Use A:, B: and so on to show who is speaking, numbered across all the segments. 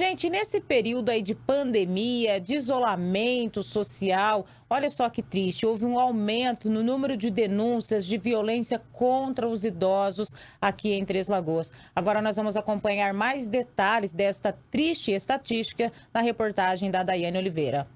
A: Gente, nesse período aí de pandemia, de isolamento social, olha só que triste, houve um aumento no número de denúncias de violência contra os idosos aqui em Três Lagoas. Agora nós vamos acompanhar mais detalhes desta triste estatística na reportagem da Daiane Oliveira.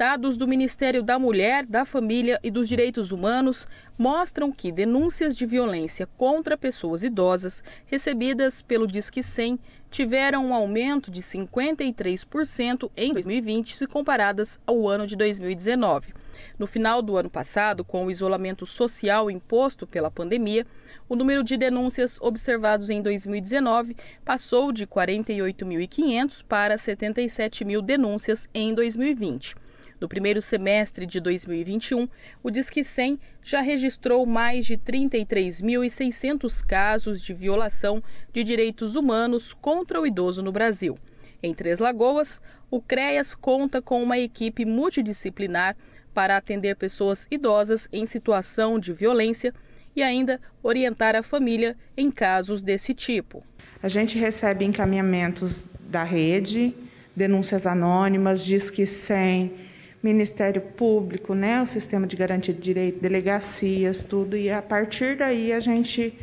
A: Dados do Ministério da Mulher, da Família e dos Direitos Humanos mostram que denúncias de violência contra pessoas idosas recebidas pelo Disque 100 tiveram um aumento de 53% em 2020 se comparadas ao ano de 2019. No final do ano passado, com o isolamento social imposto pela pandemia, o número de denúncias observados em 2019 passou de 48.500 para 77 mil denúncias em 2020. No primeiro semestre de 2021, o Disque 100 já registrou mais de 33.600 casos de violação de direitos humanos contra o idoso no Brasil. Em Três Lagoas, o CREAS conta com uma equipe multidisciplinar para atender pessoas idosas em situação de violência e ainda
B: orientar a família em casos desse tipo. A gente recebe encaminhamentos da rede, denúncias anônimas, diz que 100, Ministério Público, né, o sistema de garantia de direito, delegacias, tudo, e a partir daí a gente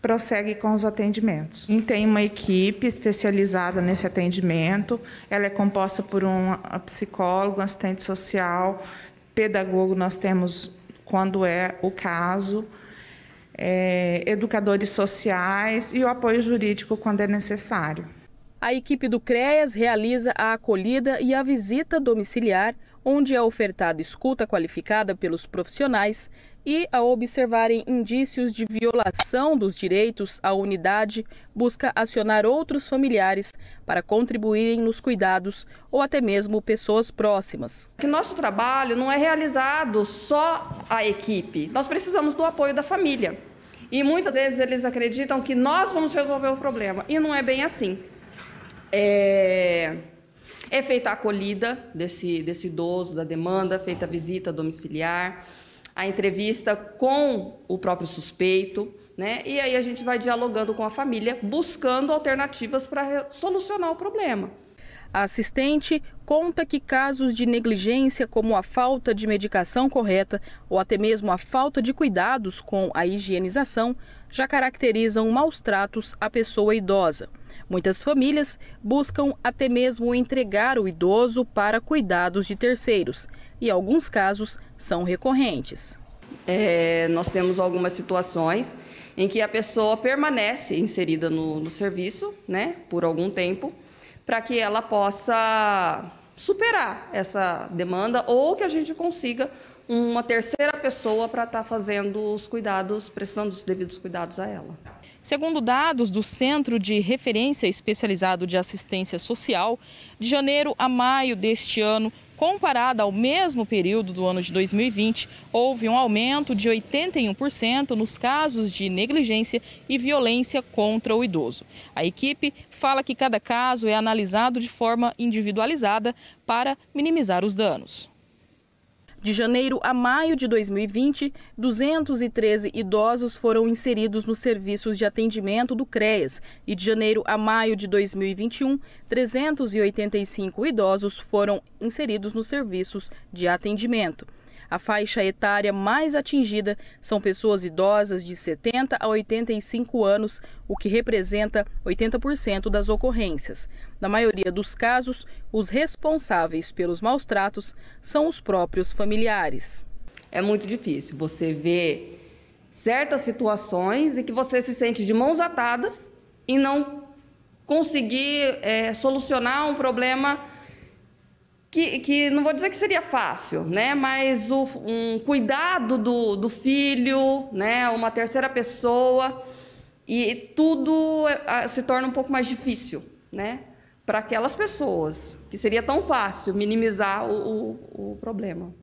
B: prossegue com os atendimentos. E tem uma equipe especializada nesse atendimento, ela é composta por um psicólogo, um assistente social, pedagogo, nós temos quando é o caso, é, educadores sociais e o apoio jurídico quando é necessário a equipe do CREAS realiza a acolhida e a visita domiciliar, onde
A: é ofertada escuta qualificada pelos profissionais e, ao observarem indícios de violação dos direitos, a unidade busca acionar outros familiares para contribuírem nos cuidados ou até mesmo pessoas próximas. Que
C: nosso trabalho não é realizado só a equipe, nós precisamos do apoio da família. E muitas vezes eles acreditam que nós vamos resolver o problema, e não é bem assim. É, é feita a acolhida desse, desse idoso, da demanda, feita a visita domiciliar, a entrevista com o próprio suspeito, né? E aí a gente vai dialogando com a família, buscando alternativas para solucionar o problema.
A: A assistente conta que casos de negligência, como a falta de medicação correta ou até mesmo a falta de cuidados com a higienização, já caracterizam maus tratos à pessoa idosa. Muitas famílias buscam até mesmo entregar o idoso para cuidados de terceiros
C: e alguns casos são recorrentes. É, nós temos algumas situações em que a pessoa permanece inserida no, no serviço né, por algum tempo para que ela possa superar essa demanda ou que a gente consiga uma terceira pessoa para estar tá fazendo os cuidados, prestando os devidos cuidados a ela.
A: Segundo dados do Centro de Referência Especializado de Assistência Social, de janeiro a maio deste ano, Comparada ao mesmo período do ano de 2020, houve um aumento de 81% nos casos de negligência e violência contra o idoso. A equipe fala que cada caso é analisado de forma individualizada para minimizar os danos. De janeiro a maio de 2020, 213 idosos foram inseridos nos serviços de atendimento do CREAS e de janeiro a maio de 2021, 385 idosos foram inseridos nos serviços de atendimento. A faixa etária mais atingida são pessoas idosas de 70 a 85 anos, o que representa 80% das ocorrências. Na maioria dos casos, os responsáveis pelos maus tratos são os
C: próprios familiares. É muito difícil você ver certas situações e que você se sente de mãos atadas e não conseguir é, solucionar um problema que, que não vou dizer que seria fácil, né? Mas o, um cuidado do, do filho, né? Uma terceira pessoa e tudo é, se torna um pouco mais difícil, né? Para aquelas pessoas que seria tão fácil minimizar o, o, o problema.